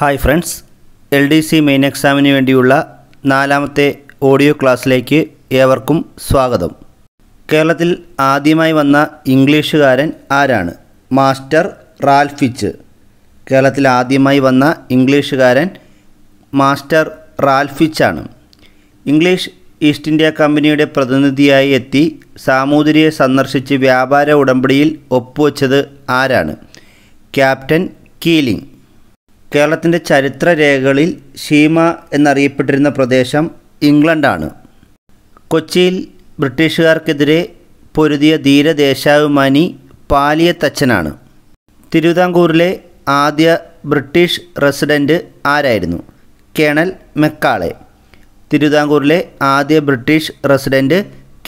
hi friends L D C main എക്സാമിന് വേണ്ടിയുള്ള നാലാമത്തെ ഓഡിയോ ക്ലാസ്സിലേക്ക് ഏവർക്കും സ്വാഗതം കേരളത്തിൽ ആദ്യമായി വന്ന ഇംഗ്ലീഷുകാരൻ ആരാണ് മാസ്റ്റർ റാൽഫിച്ച് കേരളത്തിൽ ആദ്യമായി വന്ന ഇംഗ്ലീഷുകാരൻ മാസ്റ്റർ റാൽഫിച്ചാണ് ഇംഗ്ലീഷ് ഈസ്റ്റ് ഇന്ത്യ കമ്പനിയുടെ പ്രതിനിധിയായി എത്തി സാമൂതിരിയെ സന്ദർശിച്ച് വ്യാപാര ഉടമ്പടിയിൽ ഒപ്പുവെച്ചത് ആരാണ് ക്യാപ്റ്റൻ കീലിംഗ് കേരളത്തിൻ്റെ ചരിത്ര രേഖകളിൽ ഷീമ എന്നറിയപ്പെട്ടിരുന്ന പ്രദേശം ഇംഗ്ലണ്ടാണ് കൊച്ചിയിൽ ബ്രിട്ടീഷുകാർക്കെതിരെ പൊരുതിയ ധീരദേശാഭിമാനി പാലിയത്തച്ഛനാണ് തിരുവിതാംകൂറിലെ ആദ്യ ബ്രിട്ടീഷ് റെസിഡൻറ്റ് ആരായിരുന്നു കേണൽ മെക്കാളെ തിരുവിതാംകൂറിലെ ആദ്യ ബ്രിട്ടീഷ് റെസിഡൻറ്റ്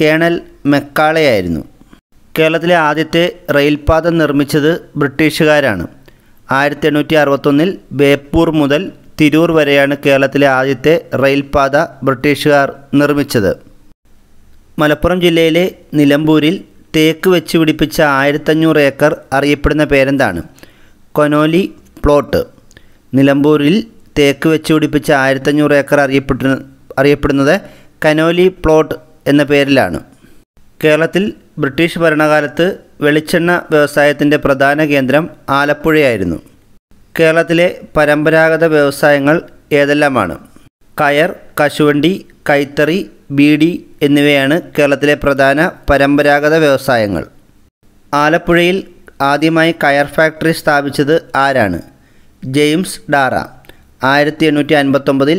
കേണൽ മെക്കാളെ ആയിരുന്നു കേരളത്തിലെ ആദ്യത്തെ റെയിൽപാത നിർമ്മിച്ചത് ബ്രിട്ടീഷുകാരാണ് ആയിരത്തി എണ്ണൂറ്റി അറുപത്തൊന്നിൽ ബേപ്പൂർ മുതൽ തിരൂർ വരെയാണ് കേരളത്തിലെ ആദ്യത്തെ റെയിൽപാത ബ്രിട്ടീഷുകാർ നിർമ്മിച്ചത് മലപ്പുറം ജില്ലയിലെ നിലമ്പൂരിൽ തേക്ക് വെച്ച് പിടിപ്പിച്ച ആയിരത്തഞ്ഞൂറ് ഏക്കർ അറിയപ്പെടുന്ന പേരെന്താണ് കൊനോലി പ്ലോട്ട് നിലമ്പൂരിൽ തേക്ക് വെച്ച് പിടിപ്പിച്ച ആയിരത്തഞ്ഞൂറ് ഏക്കർ അറിയപ്പെട്ട അറിയപ്പെടുന്നത് കനോലി പ്ലോട്ട് എന്ന പേരിലാണ് കേരളത്തിൽ ബ്രിട്ടീഷ് ഭരണകാലത്ത് വെളിച്ചെണ്ണ വ്യവസായത്തിൻ്റെ പ്രധാന കേന്ദ്രം ആലപ്പുഴയായിരുന്നു കേരളത്തിലെ പരമ്പരാഗത വ്യവസായങ്ങൾ ഏതെല്ലാമാണ് കയർ കശുവണ്ടി കൈത്തറി ബീഡി എന്നിവയാണ് കേരളത്തിലെ പ്രധാന പരമ്പരാഗത വ്യവസായങ്ങൾ ആലപ്പുഴയിൽ ആദ്യമായി കയർ ഫാക്ടറി സ്ഥാപിച്ചത് ആരാണ് ജെയിംസ് ഡാറ ആയിരത്തി എണ്ണൂറ്റി അൻപത്തൊമ്പതിൽ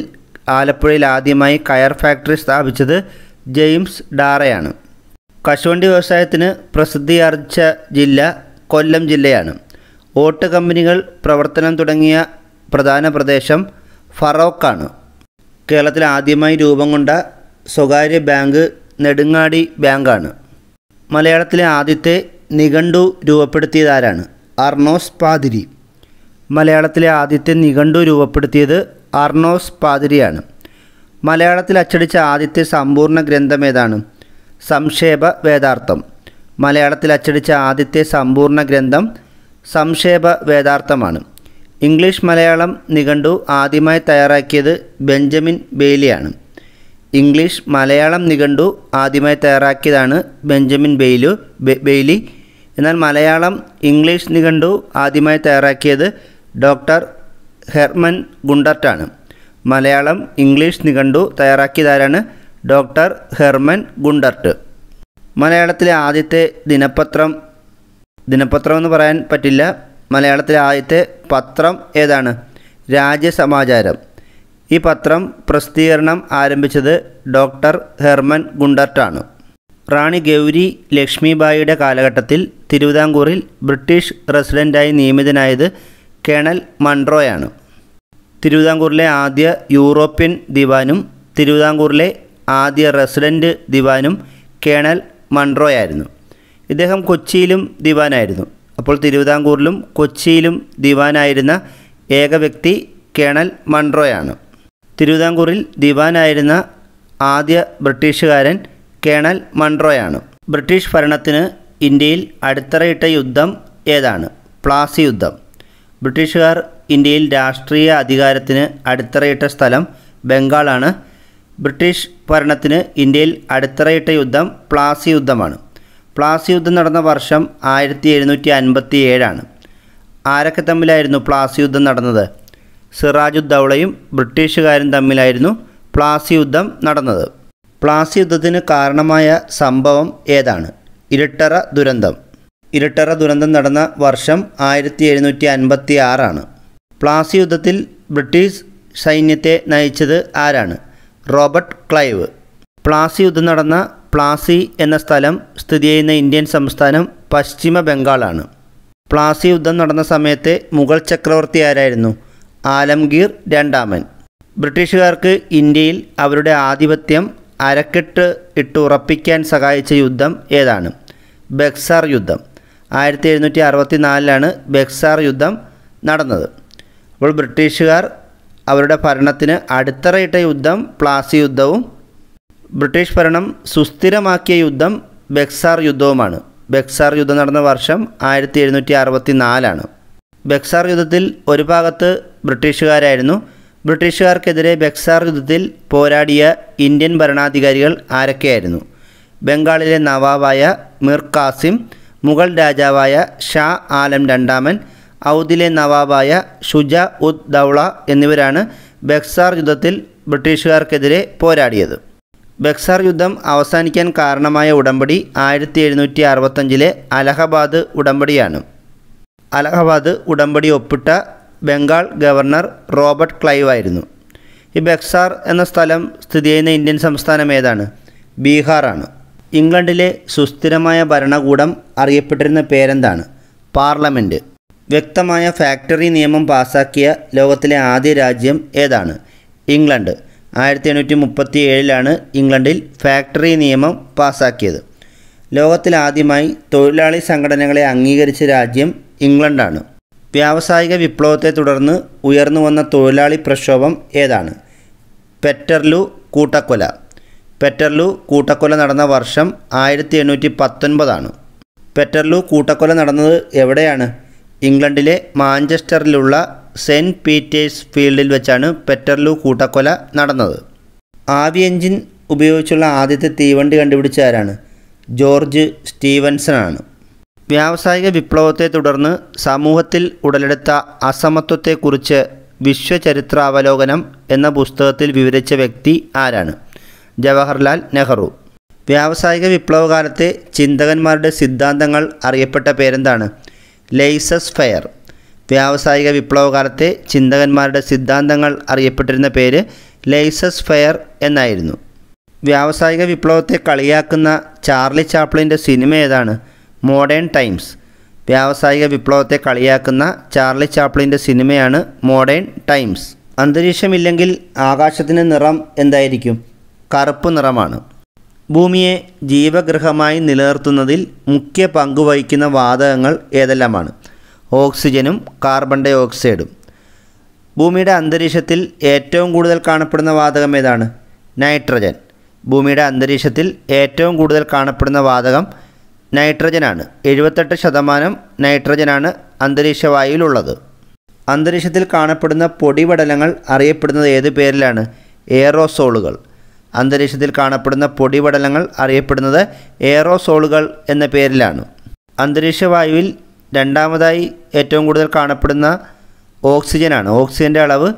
ആലപ്പുഴയിൽ ആദ്യമായി കയർ ഫാക്ടറി സ്ഥാപിച്ചത് ജെയിംസ് ഡാറയാണ് കശുവണ്ടി വ്യവസായത്തിന് പ്രസിദ്ധിയാർജിച്ച ജില്ല കൊല്ലം ജില്ലയാണ് ഓട്ട് കമ്പനികൾ പ്രവർത്തനം തുടങ്ങിയ പ്രധാന പ്രദേശം ഫറോക്കാണ് കേരളത്തിൽ ആദ്യമായി രൂപം കൊണ്ട സ്വകാര്യ ബാങ്ക് നെടുങ്ങാടി ബാങ്കാണ് മലയാളത്തിലെ ആദ്യത്തെ നിഘണ്ടു രൂപപ്പെടുത്തിയതാരാണ് അർണോസ് പാതിരി മലയാളത്തിലെ ആദ്യത്തെ നിഘണ്ടു രൂപപ്പെടുത്തിയത് അർണോസ് പാതിരിയാണ് മലയാളത്തിൽ അച്ചടിച്ച ആദ്യത്തെ സമ്പൂർണ്ണ ഗ്രന്ഥം ഏതാണ് സംക്ഷേപ വേദാർത്ഥം മലയാളത്തിൽ അച്ചടിച്ച ആദ്യത്തെ സമ്പൂർണ്ണ ഗ്രന്ഥം സംക്ഷേപ വേദാർത്ഥമാണ് ഇംഗ്ലീഷ് മലയാളം നിഘണ്ടു ആദ്യമായി തയ്യാറാക്കിയത് ബെഞ്ചമിൻ ബെയ്ലിയാണ് ഇംഗ്ലീഷ് മലയാളം നിഘണ്ടു ആദ്യമായി തയ്യാറാക്കിയതാണ് ബെഞ്ചമിൻ ബെയ്ലു ബെയ്ലി എന്നാൽ മലയാളം ഇംഗ്ലീഷ് നിഘണ്ടു ആദ്യമായി തയ്യാറാക്കിയത് ഡോക്ടർ ഹെർമൻ ഗുണ്ടർട്ടാണ് മലയാളം ഇംഗ്ലീഷ് നിഘണ്ടു തയ്യാറാക്കിയതാരാണ് ഡോക്ടർ ഹെർമൻ ഗുണ്ടർട്ട് മലയാളത്തിലെ ആദ്യത്തെ ദിനപത്രം ദിനപത്രം എന്ന് പറയാൻ പറ്റില്ല മലയാളത്തിലെ ആദ്യത്തെ പത്രം ഏതാണ് രാജ്യസമാചാരം ഈ പത്രം പ്രസിദ്ധീകരണം ആരംഭിച്ചത് ഡോക്ടർ ഹെർമൻ ഗുണ്ടർട്ടാണ് റാണി ഗൗരി ലക്ഷ്മിബായിയുടെ കാലഘട്ടത്തിൽ തിരുവിതാംകൂറിൽ ബ്രിട്ടീഷ് റെസിഡൻ്റായി നിയമിതനായത് കേണൽ മൺട്രോയാണ് തിരുവിതാംകൂറിലെ ആദ്യ യൂറോപ്യൻ ദിവാനും തിരുവിതാംകൂറിലെ ആദ്യ റെസിഡൻറ്റ് ദിവാനും കേണൽ ആയിരുന്നു ഇദ്ദേഹം കൊച്ചിയിലും ദിവാനായിരുന്നു അപ്പോൾ തിരുവിതാംകൂറിലും കൊച്ചിയിലും ദിവാനായിരുന്ന ഏക വ്യക്തി കേണൽ ആണ് തിരുവിതാംകൂറിൽ ദിവാനായിരുന്ന ആദ്യ ബ്രിട്ടീഷുകാരൻ കേണൽ ആണ് ബ്രിട്ടീഷ് ഭരണത്തിന് ഇന്ത്യയിൽ അടിത്തറയിട്ട യുദ്ധം ഏതാണ് പ്ലാസി യുദ്ധം ബ്രിട്ടീഷുകാർ ഇന്ത്യയിൽ രാഷ്ട്രീയ അധികാരത്തിന് അടിത്തറയിട്ട സ്ഥലം ബംഗാളാണ് ബ്രിട്ടീഷ് ഭരണത്തിന് ഇന്ത്യയിൽ അടിത്തറയിട്ട യുദ്ധം പ്ലാസി യുദ്ധമാണ് പ്ലാസി യുദ്ധം നടന്ന വർഷം ആയിരത്തി എഴുന്നൂറ്റി അൻപത്തി ഏഴാണ് ആരൊക്കെ തമ്മിലായിരുന്നു പ്ലാസി യുദ്ധം നടന്നത് സിറാജുദ്ദൗളയും ബ്രിട്ടീഷുകാരും തമ്മിലായിരുന്നു പ്ലാസി യുദ്ധം നടന്നത് പ്ലാസി യുദ്ധത്തിന് കാരണമായ സംഭവം ഏതാണ് ഇരട്ടറ ദുരന്തം ഇരട്ടറ ദുരന്തം നടന്ന വർഷം ആയിരത്തി എഴുന്നൂറ്റി അൻപത്തി ആറാണ് പ്ലാസി യുദ്ധത്തിൽ ബ്രിട്ടീഷ് സൈന്യത്തെ നയിച്ചത് ആരാണ് റോബർട്ട് ക്ലൈവ് പ്ലാസി യുദ്ധം നടന്ന പ്ലാസി എന്ന സ്ഥലം സ്ഥിതി ചെയ്യുന്ന ഇന്ത്യൻ സംസ്ഥാനം പശ്ചിമ ബംഗാളാണ് പ്ലാസി യുദ്ധം നടന്ന സമയത്തെ മുഗൾ ചക്രവർത്തി ആരായിരുന്നു ആലംഗീർ രണ്ടാമൻ ബ്രിട്ടീഷുകാർക്ക് ഇന്ത്യയിൽ അവരുടെ ആധിപത്യം അരക്കെട്ട് ഇട്ട് ഉറപ്പിക്കാൻ സഹായിച്ച യുദ്ധം ഏതാണ് ബക്സാർ യുദ്ധം ആയിരത്തി എഴുന്നൂറ്റി അറുപത്തി നാലിലാണ് ബക്സാർ യുദ്ധം നടന്നത് അപ്പോൾ ബ്രിട്ടീഷുകാർ അവരുടെ ഭരണത്തിന് അടിത്തറയിട്ട യുദ്ധം പ്ലാസി യുദ്ധവും ബ്രിട്ടീഷ് ഭരണം സുസ്ഥിരമാക്കിയ യുദ്ധം ബെക്സാർ യുദ്ധവുമാണ് ബെക്സാർ യുദ്ധം നടന്ന വർഷം ആയിരത്തി എഴുന്നൂറ്റി അറുപത്തി നാലാണ് ബെക്സാർ യുദ്ധത്തിൽ ഒരു ഭാഗത്ത് ബ്രിട്ടീഷുകാരായിരുന്നു ബ്രിട്ടീഷുകാർക്കെതിരെ ബെക്സാർ യുദ്ധത്തിൽ പോരാടിയ ഇന്ത്യൻ ഭരണാധികാരികൾ ആരൊക്കെയായിരുന്നു ബംഗാളിലെ നവാബായ മിർ കാസിം മുഗൾ രാജാവായ ഷാ ആലം രണ്ടാമൻ ഔദിലെ നവാബായ ഷുജ ഉദ് ദൗള എന്നിവരാണ് ബക്സാർ യുദ്ധത്തിൽ ബ്രിട്ടീഷുകാർക്കെതിരെ പോരാടിയത് ബക്സാർ യുദ്ധം അവസാനിക്കാൻ കാരണമായ ഉടമ്പടി ആയിരത്തി എഴുന്നൂറ്റി അറുപത്തഞ്ചിലെ അലഹബാദ് ഉടമ്പടിയാണ് അലഹബാദ് ഉടമ്പടി ഒപ്പിട്ട ബംഗാൾ ഗവർണർ റോബർട്ട് ക്ലൈവ് ആയിരുന്നു ഈ ബക്സാർ എന്ന സ്ഥലം സ്ഥിതി ചെയ്യുന്ന ഇന്ത്യൻ സംസ്ഥാനം ഏതാണ് ബീഹാറാണ് ഇംഗ്ലണ്ടിലെ സുസ്ഥിരമായ ഭരണകൂടം അറിയപ്പെട്ടിരുന്ന പേരെന്താണ് പാർലമെൻറ്റ് വ്യക്തമായ ഫാക്ടറി നിയമം പാസാക്കിയ ലോകത്തിലെ ആദ്യ രാജ്യം ഏതാണ് ഇംഗ്ലണ്ട് ആയിരത്തി എണ്ണൂറ്റി മുപ്പത്തി ഏഴിലാണ് ഇംഗ്ലണ്ടിൽ ഫാക്ടറി നിയമം പാസാക്കിയത് ലോകത്തിലാദ്യമായി തൊഴിലാളി സംഘടനകളെ അംഗീകരിച്ച രാജ്യം ഇംഗ്ലണ്ടാണ് വ്യാവസായിക വിപ്ലവത്തെ തുടർന്ന് ഉയർന്നു വന്ന തൊഴിലാളി പ്രക്ഷോഭം ഏതാണ് പെറ്റർലു കൂട്ടക്കൊല പെറ്റർലു കൂട്ടക്കൊല നടന്ന വർഷം ആയിരത്തി എണ്ണൂറ്റി പത്തൊൻപതാണ് പെറ്റർലു കൂട്ടക്കൊല നടന്നത് എവിടെയാണ് ഇംഗ്ലണ്ടിലെ മാഞ്ചസ്റ്ററിലുള്ള സെൻറ്റ് പീറ്റേഴ്സ് ഫീൽഡിൽ വെച്ചാണ് പെറ്റർലു കൂട്ടക്കൊല നടന്നത് ആവി എഞ്ചിൻ ഉപയോഗിച്ചുള്ള ആദ്യത്തെ തീവണ്ടി കണ്ടുപിടിച്ച ആരാണ് ജോർജ് സ്റ്റീവൻസൺ ആണ് വ്യാവസായിക വിപ്ലവത്തെ തുടർന്ന് സമൂഹത്തിൽ ഉടലെടുത്ത അസമത്വത്തെക്കുറിച്ച് വിശ്വചരിത്രാവലോകനം എന്ന പുസ്തകത്തിൽ വിവരിച്ച വ്യക്തി ആരാണ് ജവഹർലാൽ നെഹ്റു വ്യാവസായിക വിപ്ലവകാലത്തെ ചിന്തകന്മാരുടെ സിദ്ധാന്തങ്ങൾ അറിയപ്പെട്ട പേരെന്താണ് ലെയ്സസ് ഫെയർ വ്യാവസായിക വിപ്ലവകാലത്തെ ചിന്തകന്മാരുടെ സിദ്ധാന്തങ്ങൾ അറിയപ്പെട്ടിരുന്ന പേര് ലെയ്സസ് ഫെയർ എന്നായിരുന്നു വ്യാവസായിക വിപ്ലവത്തെ കളിയാക്കുന്ന ചാർലി ചാപ്ലിൻ്റെ സിനിമ ഏതാണ് മോഡേൺ ടൈംസ് വ്യാവസായിക വിപ്ലവത്തെ കളിയാക്കുന്ന ചാർലി ചാപ്ലിൻ്റെ സിനിമയാണ് മോഡേൺ ടൈംസ് അന്തരീക്ഷമില്ലെങ്കിൽ ആകാശത്തിൻ്റെ നിറം എന്തായിരിക്കും കറുപ്പ് നിറമാണ് ഭൂമിയെ ജീവഗൃഹമായി നിലനിർത്തുന്നതിൽ മുഖ്യ പങ്കുവഹിക്കുന്ന വാതകങ്ങൾ ഏതെല്ലാമാണ് ഓക്സിജനും കാർബൺ ഡൈ ഓക്സൈഡും ഭൂമിയുടെ അന്തരീക്ഷത്തിൽ ഏറ്റവും കൂടുതൽ കാണപ്പെടുന്ന വാതകം ഏതാണ് നൈട്രജൻ ഭൂമിയുടെ അന്തരീക്ഷത്തിൽ ഏറ്റവും കൂടുതൽ കാണപ്പെടുന്ന വാതകം നൈട്രജനാണ് എഴുപത്തെട്ട് ശതമാനം നൈട്രജനാണ് അന്തരീക്ഷ വായുവിലുള്ളത് അന്തരീക്ഷത്തിൽ കാണപ്പെടുന്ന പൊടിപടലങ്ങൾ അറിയപ്പെടുന്നത് ഏത് പേരിലാണ് എയറോസോളുകൾ അന്തരീക്ഷത്തിൽ കാണപ്പെടുന്ന പൊടിപടലങ്ങൾ അറിയപ്പെടുന്നത് എയറോസോളുകൾ എന്ന പേരിലാണ് വായുവിൽ രണ്ടാമതായി ഏറ്റവും കൂടുതൽ കാണപ്പെടുന്ന ഓക്സിജനാണ് ഓക്സിജൻ്റെ അളവ്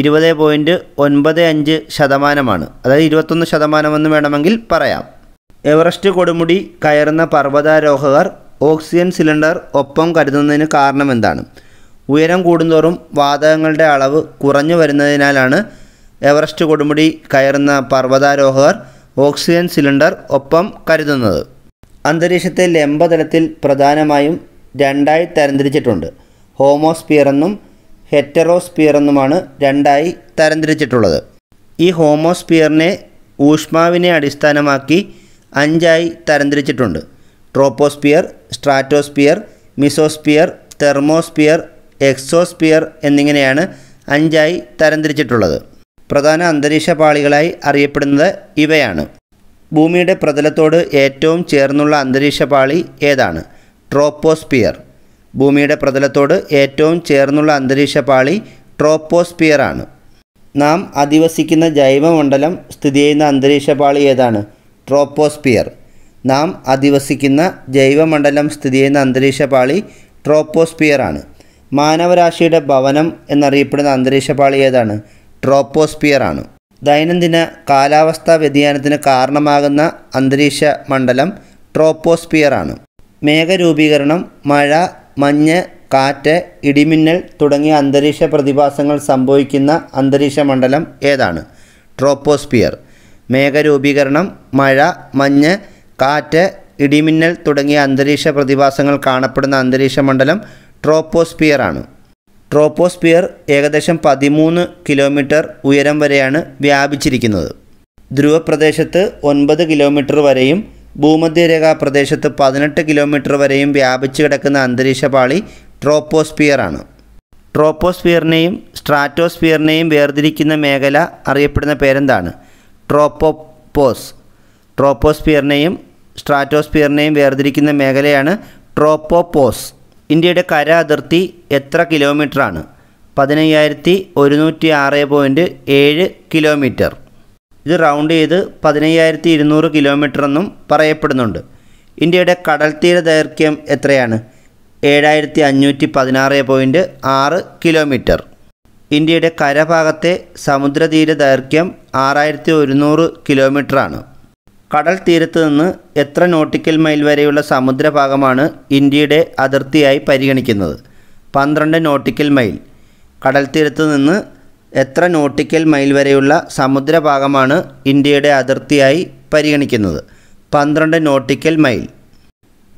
ഇരുപത് പോയിൻറ്റ് ഒൻപത് അഞ്ച് ശതമാനമാണ് അതായത് ഇരുപത്തൊന്ന് ശതമാനമെന്ന് വേണമെങ്കിൽ പറയാം എവറസ്റ്റ് കൊടുമുടി കയറുന്ന പർവ്വതാരോഹകർ ഓക്സിജൻ സിലിണ്ടർ ഒപ്പം കരുതുന്നതിന് കാരണമെന്താണ് ഉയരം കൂടുന്തോറും വാതകങ്ങളുടെ അളവ് കുറഞ്ഞു വരുന്നതിനാലാണ് എവറസ്റ്റ് കൊടുമുടി കയറുന്ന പർവ്വതാരോഹകർ ഓക്സിജൻ സിലിണ്ടർ ഒപ്പം കരുതുന്നത് അന്തരീക്ഷത്തെ ലംബതലത്തിൽ പ്രധാനമായും രണ്ടായി തരംതിരിച്ചിട്ടുണ്ട് ഹോമോസ്പിയർ എന്നും ഹെറ്ററോസ്പിയർ എന്നുമാണ് രണ്ടായി തരംതിരിച്ചിട്ടുള്ളത് ഈ ഹോമോസ്പിയറിനെ ഊഷ്മാവിനെ അടിസ്ഥാനമാക്കി അഞ്ചായി തരംതിരിച്ചിട്ടുണ്ട് ട്രോപ്പോസ്പിയർ സ്ട്രാറ്റോസ്പിയർ മിസോസ്പിയർ തെർമോസ്പിയർ എക്സോസ്പിയർ എന്നിങ്ങനെയാണ് അഞ്ചായി തരംതിരിച്ചിട്ടുള്ളത് പ്രധാന അന്തരീക്ഷ പാളികളായി അറിയപ്പെടുന്നത് ഇവയാണ് ഭൂമിയുടെ പ്രതലത്തോട് ഏറ്റവും ചേർന്നുള്ള അന്തരീക്ഷ പാളി ഏതാണ് ട്രോപ്പോസ്പിയർ ഭൂമിയുടെ പ്രതലത്തോട് ഏറ്റവും ചേർന്നുള്ള അന്തരീക്ഷ പാളി ട്രോപ്പോസ്പിയർ ആണ് നാം അധിവസിക്കുന്ന ജൈവമണ്ഡലം സ്ഥിതി ചെയ്യുന്ന അന്തരീക്ഷ പാളി ഏതാണ് ട്രോപ്പോസ്പിയർ നാം അധിവസിക്കുന്ന ജൈവമണ്ഡലം സ്ഥിതി ചെയ്യുന്ന അന്തരീക്ഷ പാളി ട്രോപ്പോസ്പിയർ ആണ് മാനവരാശിയുടെ ഭവനം എന്നറിയപ്പെടുന്ന അന്തരീക്ഷ പാളി ഏതാണ് ട്രോപ്പോസ്പിയർ ആണ് ദൈനംദിന കാലാവസ്ഥാ വ്യതിയാനത്തിന് കാരണമാകുന്ന അന്തരീക്ഷ മണ്ഡലം ട്രോപ്പോസ്പിയർ ആണ് മേഘരൂപീകരണം മഴ മഞ്ഞ് കാറ്റ് ഇടിമിന്നൽ തുടങ്ങിയ അന്തരീക്ഷ പ്രതിഭാസങ്ങൾ സംഭവിക്കുന്ന അന്തരീക്ഷ മണ്ഡലം ഏതാണ് ട്രോപ്പോസ്പിയർ മേഘരൂപീകരണം മഴ മഞ്ഞ് കാറ്റ് ഇടിമിന്നൽ തുടങ്ങിയ അന്തരീക്ഷ പ്രതിഭാസങ്ങൾ കാണപ്പെടുന്ന അന്തരീക്ഷ മണ്ഡലം ട്രോപ്പോസ്പിയർ ആണ് ട്രോപ്പോസ്പിയർ ഏകദേശം പതിമൂന്ന് കിലോമീറ്റർ ഉയരം വരെയാണ് വ്യാപിച്ചിരിക്കുന്നത് ധ്രുവപ്രദേശത്ത് ഒൻപത് കിലോമീറ്റർ വരെയും ഭൂമധ്യരേഖാ പ്രദേശത്ത് പതിനെട്ട് കിലോമീറ്റർ വരെയും വ്യാപിച്ചു കിടക്കുന്ന അന്തരീക്ഷപാളി ആണ് ട്രോപ്പോസ്ഫിയറിനെയും സ്ട്രാറ്റോസ്ഫിയറിനെയും വേർതിരിക്കുന്ന മേഖല അറിയപ്പെടുന്ന പേരെന്താണ് ട്രോപ്പോപ്പോസ് ട്രോപ്പോസ്ഫിയറിനെയും സ്ട്രാറ്റോസ്ഫിയറിനെയും വേർതിരിക്കുന്ന മേഖലയാണ് ട്രോപ്പോപ്പോസ് ഇന്ത്യയുടെ കര അതിർത്തി എത്ര കിലോമീറ്ററാണ് പതിനയ്യായിരത്തി ഒരുന്നൂറ്റി ആറ് പോയിൻറ്റ് ഏഴ് കിലോമീറ്റർ ഇത് റൗണ്ട് ചെയ്ത് പതിനയ്യായിരത്തി ഇരുന്നൂറ് കിലോമീറ്റർ എന്നും പറയപ്പെടുന്നുണ്ട് ഇന്ത്യയുടെ കടൽത്തീര ദൈർഘ്യം എത്രയാണ് ഏഴായിരത്തി അഞ്ഞൂറ്റി പതിനാറ് പോയിൻറ്റ് ആറ് കിലോമീറ്റർ ഇന്ത്യയുടെ കരഭാഗത്തെ സമുദ്രതീര ദൈർഘ്യം ആറായിരത്തി ഒരുന്നൂറ് കിലോമീറ്ററാണ് കടൽ തീരത്ത് നിന്ന് എത്ര നോട്ടിക്കൽ മൈൽ വരെയുള്ള സമുദ്രഭാഗമാണ് ഇന്ത്യയുടെ അതിർത്തിയായി പരിഗണിക്കുന്നത് പന്ത്രണ്ട് നോട്ടിക്കൽ മൈൽ കടൽ തീരത്ത് നിന്ന് എത്ര നോട്ടിക്കൽ മൈൽ വരെയുള്ള സമുദ്രഭാഗമാണ് ഇന്ത്യയുടെ അതിർത്തിയായി പരിഗണിക്കുന്നത് പന്ത്രണ്ട് നോട്ടിക്കൽ മൈൽ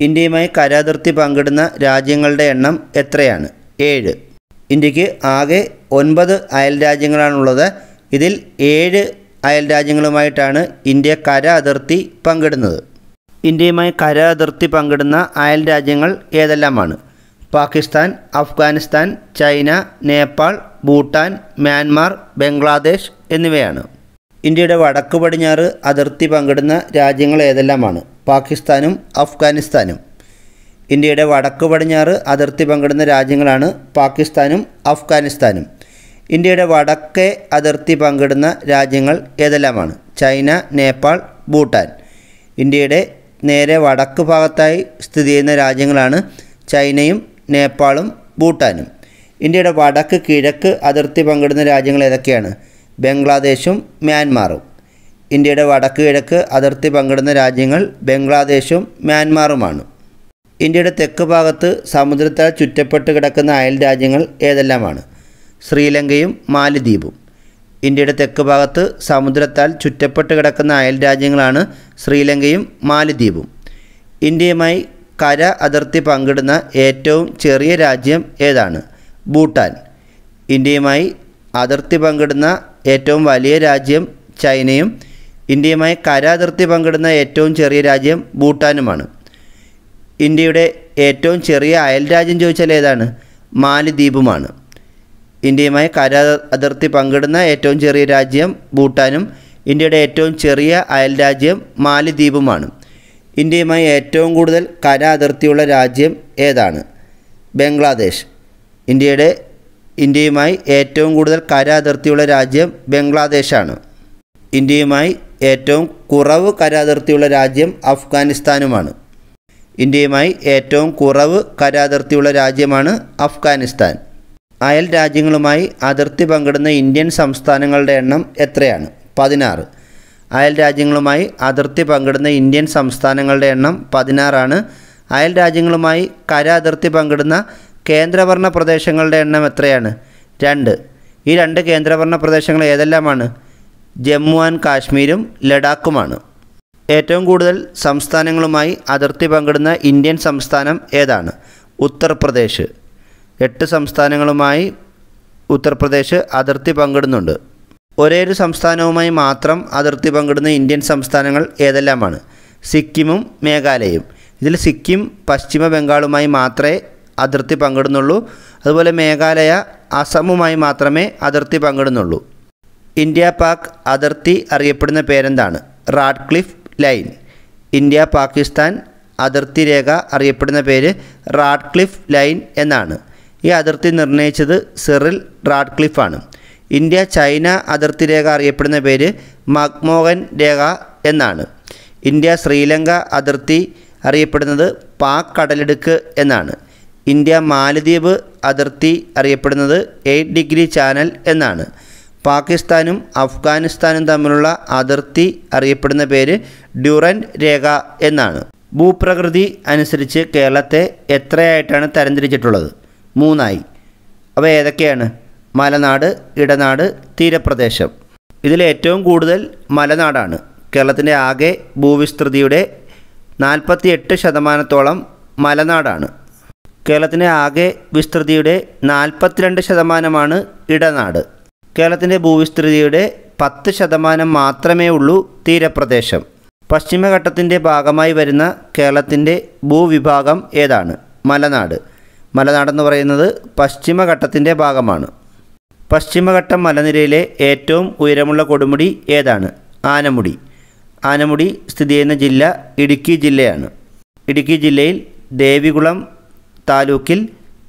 ഇന്ത്യയുമായി കരാതിർത്തി പങ്കിടുന്ന രാജ്യങ്ങളുടെ എണ്ണം എത്രയാണ് ഏഴ് ഇന്ത്യക്ക് ആകെ ഒൻപത് അയൽ രാജ്യങ്ങളാണുള്ളത് ഇതിൽ ഏഴ് അയൽ രാജ്യങ്ങളുമായിട്ടാണ് ഇന്ത്യ കര അതിർത്തി പങ്കിടുന്നത് ഇന്ത്യയുമായി കര അതിർത്തി പങ്കിടുന്ന അയൽ രാജ്യങ്ങൾ ഏതെല്ലാമാണ് പാകിസ്ഥാൻ അഫ്ഗാനിസ്ഥാൻ ചൈന നേപ്പാൾ ഭൂട്ടാൻ മ്യാൻമാർ ബംഗ്ലാദേശ് എന്നിവയാണ് ഇന്ത്യയുടെ വടക്കു പടിഞ്ഞാറ് അതിർത്തി പങ്കിടുന്ന രാജ്യങ്ങൾ ഏതെല്ലാമാണ് പാകിസ്ഥാനും അഫ്ഗാനിസ്ഥാനും ഇന്ത്യയുടെ വടക്കു പടിഞ്ഞാറ് അതിർത്തി പങ്കിടുന്ന രാജ്യങ്ങളാണ് പാകിസ്ഥാനും അഫ്ഗാനിസ്ഥാനും ഇന്ത്യയുടെ വടക്കേ അതിർത്തി പങ്കിടുന്ന രാജ്യങ്ങൾ ഏതെല്ലാമാണ് ചൈന നേപ്പാൾ ഭൂട്ടാൻ ഇന്ത്യയുടെ നേരെ വടക്ക് ഭാഗത്തായി സ്ഥിതി ചെയ്യുന്ന രാജ്യങ്ങളാണ് ചൈനയും നേപ്പാളും ഭൂട്ടാനും ഇന്ത്യയുടെ വടക്ക് കിഴക്ക് അതിർത്തി പങ്കിടുന്ന രാജ്യങ്ങൾ ഏതൊക്കെയാണ് ബംഗ്ലാദേശും മ്യാൻമാറും ഇന്ത്യയുടെ വടക്ക് കിഴക്ക് അതിർത്തി പങ്കിടുന്ന രാജ്യങ്ങൾ ബംഗ്ലാദേശും മ്യാൻമാറുമാണ് ഇന്ത്യയുടെ തെക്ക് ഭാഗത്ത് സമുദ്രത്താൽ ചുറ്റപ്പെട്ട് കിടക്കുന്ന അയൽ രാജ്യങ്ങൾ ഏതെല്ലാമാണ് ശ്രീലങ്കയും മാലിദ്വീപും ഇന്ത്യയുടെ തെക്ക് ഭാഗത്ത് സമുദ്രത്താൽ ചുറ്റപ്പെട്ട് കിടക്കുന്ന അയൽ രാജ്യങ്ങളാണ് ശ്രീലങ്കയും മാലിദ്വീപും ഇന്ത്യയുമായി കര അതിർത്തി പങ്കിടുന്ന ഏറ്റവും ചെറിയ രാജ്യം ഏതാണ് ഭൂട്ടാൻ ഇന്ത്യയുമായി അതിർത്തി പങ്കിടുന്ന ഏറ്റവും വലിയ രാജ്യം ചൈനയും ഇന്ത്യയുമായി കര അതിർത്തി പങ്കിടുന്ന ഏറ്റവും ചെറിയ രാജ്യം ഭൂട്ടാനുമാണ് ഇന്ത്യയുടെ ഏറ്റവും ചെറിയ അയൽ രാജ്യം ചോദിച്ചാൽ ഏതാണ് മാലിദ്വീപുമാണ് ഇന്ത്യയുമായി കര അതിർത്തി പങ്കിടുന്ന ഏറ്റവും ചെറിയ രാജ്യം ഭൂട്ടാനും ഇന്ത്യയുടെ ഏറ്റവും ചെറിയ അയൽ രാജ്യം മാലിദ്വീപുമാണ് ഇന്ത്യയുമായി ഏറ്റവും കൂടുതൽ കര അതിർത്തിയുള്ള രാജ്യം ഏതാണ് ബംഗ്ലാദേശ് ഇന്ത്യയുടെ ഇന്ത്യയുമായി ഏറ്റവും കൂടുതൽ കര അതിർത്തിയുള്ള രാജ്യം ബംഗ്ലാദേശാണ് ഇന്ത്യയുമായി ഏറ്റവും കുറവ് കര അതിർത്തിയുള്ള രാജ്യം അഫ്ഗാനിസ്ഥാനുമാണ് ഇന്ത്യയുമായി ഏറ്റവും കുറവ് കര അതിർത്തിയുള്ള രാജ്യമാണ് അഫ്ഗാനിസ്ഥാൻ അയൽ രാജ്യങ്ങളുമായി അതിർത്തി പങ്കിടുന്ന ഇന്ത്യൻ സംസ്ഥാനങ്ങളുടെ എണ്ണം എത്രയാണ് പതിനാറ് അയൽ രാജ്യങ്ങളുമായി അതിർത്തി പങ്കിടുന്ന ഇന്ത്യൻ സംസ്ഥാനങ്ങളുടെ എണ്ണം പതിനാറാണ് അയൽ രാജ്യങ്ങളുമായി കര അതിർത്തി പങ്കിടുന്ന കേന്ദ്രഭരണ പ്രദേശങ്ങളുടെ എണ്ണം എത്രയാണ് രണ്ട് ഈ രണ്ട് കേന്ദ്രഭരണ പ്രദേശങ്ങൾ ഏതെല്ലാമാണ് ജമ്മു ആൻഡ് കാശ്മീരും ലഡാക്കുമാണ് ഏറ്റവും കൂടുതൽ സംസ്ഥാനങ്ങളുമായി അതിർത്തി പങ്കിടുന്ന ഇന്ത്യൻ സംസ്ഥാനം ഏതാണ് ഉത്തർപ്രദേശ് എട്ട് സംസ്ഥാനങ്ങളുമായി ഉത്തർപ്രദേശ് അതിർത്തി പങ്കിടുന്നുണ്ട് ഒരേ ഒരു സംസ്ഥാനവുമായി മാത്രം അതിർത്തി പങ്കിടുന്ന ഇന്ത്യൻ സംസ്ഥാനങ്ങൾ ഏതെല്ലാമാണ് സിക്കിമും മേഘാലയയും ഇതിൽ സിക്കിം പശ്ചിമ ബംഗാളുമായി മാത്രമേ അതിർത്തി പങ്കിടുന്നുള്ളൂ അതുപോലെ മേഘാലയ അസമുമായി മാത്രമേ അതിർത്തി പങ്കിടുന്നുള്ളൂ ഇന്ത്യ പാക് അതിർത്തി അറിയപ്പെടുന്ന പേരെന്താണ് റാഡ്ക്ലിഫ് ലൈൻ ഇന്ത്യ പാകിസ്ഥാൻ അതിർത്തി രേഖ അറിയപ്പെടുന്ന പേര് റാഡ്ക്ലിഫ് ലൈൻ എന്നാണ് ഈ അതിർത്തി നിർണയിച്ചത് സിറിൽ റാഡ്ക്ലിഫാണ് ഇന്ത്യ ചൈന അതിർത്തി രേഖ അറിയപ്പെടുന്ന പേര് മക്മോഹൻ രേഖ എന്നാണ് ഇന്ത്യ ശ്രീലങ്ക അതിർത്തി അറിയപ്പെടുന്നത് പാക് കടലിടുക്ക് എന്നാണ് ഇന്ത്യ മാലദ്വീപ് അതിർത്തി അറിയപ്പെടുന്നത് എയ്റ്റ് ഡിഗ്രി ചാനൽ എന്നാണ് പാകിസ്ഥാനും അഫ്ഗാനിസ്ഥാനും തമ്മിലുള്ള അതിർത്തി അറിയപ്പെടുന്ന പേര് ഡ്യൂറൻറ്റ് രേഖ എന്നാണ് ഭൂപ്രകൃതി അനുസരിച്ച് കേരളത്തെ എത്രയായിട്ടാണ് തരംതിരിച്ചിട്ടുള്ളത് മൂന്നായി അവ ഏതൊക്കെയാണ് മലനാട് ഇടനാട് തീരപ്രദേശം ഇതിലേറ്റവും കൂടുതൽ മലനാടാണ് കേരളത്തിൻ്റെ ആകെ ഭൂവിസ്തൃതിയുടെ നാൽപ്പത്തി എട്ട് ശതമാനത്തോളം മലനാടാണ് കേരളത്തിൻ്റെ ആകെ വിസ്തൃതിയുടെ നാൽപ്പത്തിരണ്ട് ശതമാനമാണ് ഇടനാട് കേരളത്തിൻ്റെ ഭൂവിസ്തൃതിയുടെ പത്ത് ശതമാനം മാത്രമേ ഉള്ളൂ തീരപ്രദേശം പശ്ചിമഘട്ടത്തിൻ്റെ ഭാഗമായി വരുന്ന കേരളത്തിൻ്റെ ഭൂവിഭാഗം ഏതാണ് മലനാട് മലനാടെന്ന് പറയുന്നത് പശ്ചിമഘട്ടത്തിൻ്റെ ഭാഗമാണ് പശ്ചിമഘട്ടം മലനിരയിലെ ഏറ്റവും ഉയരമുള്ള കൊടുമുടി ഏതാണ് ആനമുടി ആനമുടി സ്ഥിതി ചെയ്യുന്ന ജില്ല ഇടുക്കി ജില്ലയാണ് ഇടുക്കി ജില്ലയിൽ ദേവികുളം താലൂക്കിൽ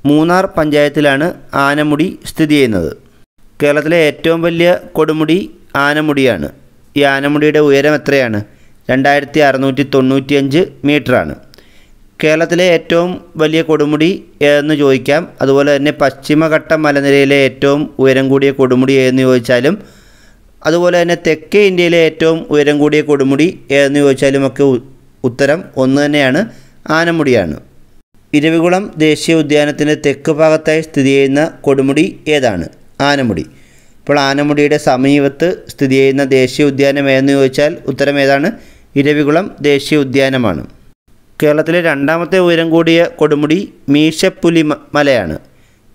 മൂന്നാർ പഞ്ചായത്തിലാണ് ആനമുടി സ്ഥിതി ചെയ്യുന്നത് കേരളത്തിലെ ഏറ്റവും വലിയ കൊടുമുടി ആനമുടിയാണ് ഈ ആനമുടിയുടെ ഉയരം എത്രയാണ് രണ്ടായിരത്തി അറുന്നൂറ്റി തൊണ്ണൂറ്റിയഞ്ച് മീറ്ററാണ് കേരളത്തിലെ ഏറ്റവും വലിയ കൊടുമുടി എന്ന് ചോദിക്കാം അതുപോലെ തന്നെ പശ്ചിമഘട്ട മലനിരയിലെ ഏറ്റവും ഉയരം കൂടിയ കൊടുമുടി എന്ന് ചോദിച്ചാലും അതുപോലെ തന്നെ തെക്കേ ഇന്ത്യയിലെ ഏറ്റവും ഉയരം കൂടിയ കൊടുമുടി എന്ന് ചോദിച്ചാലും ഒക്കെ ഉത്തരം ഒന്ന് തന്നെയാണ് ആനമുടിയാണ് ഇരവികുളം ദേശീയ ഉദ്യാനത്തിൻ്റെ തെക്ക് ഭാഗത്തായി സ്ഥിതി ചെയ്യുന്ന കൊടുമുടി ഏതാണ് ആനമുടി ഇപ്പോൾ ആനമുടിയുടെ സമീപത്ത് സ്ഥിതി ചെയ്യുന്ന ദേശീയ ഉദ്യാനം ഏതെന്ന് ചോദിച്ചാൽ ഉത്തരം ഏതാണ് ഇരവികുളം ദേശീയ ഉദ്യാനമാണ് കേരളത്തിലെ രണ്ടാമത്തെ ഉയരം കൂടിയ കൊടുമുടി മീശപ്പുലി മലയാണ്